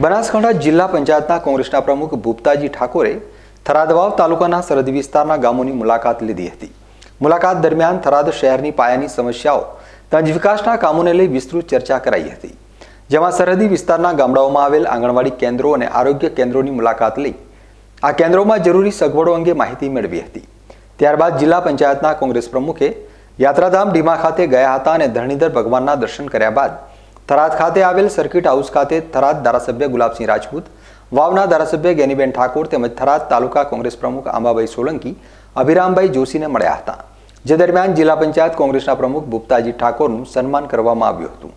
બનાસકાંઠા જિલ્લા પંચાયતના કોંગ્રેસના પ્રમુખ ભૂપતાજી ઠાકોરે થરાદવાવ તાલુકાના સરહદી વિસ્તારના ગામોની મુલાકાત લીધી હતી મુલાકાત દરમિયાન થરાદ શહેરની પાયાની સમસ્યાઓ તેમજ વિકાસના કામોને લઈ વિસ્તૃત ચર્ચા કરાઈ હતી જેમાં સરહદી વિસ્તારના ગામડાઓમાં આવેલ આંગણવાડી કેન્દ્રો અને આરોગ્ય કેન્દ્રોની મુલાકાત લઈ આ કેન્દ્રોમાં જરૂરી સગવડો અંગે માહિતી મેળવી હતી ત્યારબાદ જિલ્લા પંચાયતના કોંગ્રેસ પ્રમુખે યાત્રાધામ ડીમા ખાતે ગયા હતા અને ધરણીધર ભગવાનના દર્શન કર્યા બાદ થરાદ ખાતે આવેલ સર્કિટ હાઉસ ખાતે થરાદ ધારાસભ્ય ગુલાબસિંહ રાજપૂત વાવના ધારાસભ્ય ગેનીબેન ઠાકોર તેમજ થરાદ તાલુકા કોંગ્રેસ પ્રમુખ આંબાભાઈ સોલંકી અભિરામભાઈ જોશીને મળ્યા હતા જે દરમિયાન જિલ્લા પંચાયત કોંગ્રેસના પ્રમુખ ભૂપતાજી ઠાકોરનું સન્માન કરવામાં આવ્યું હતું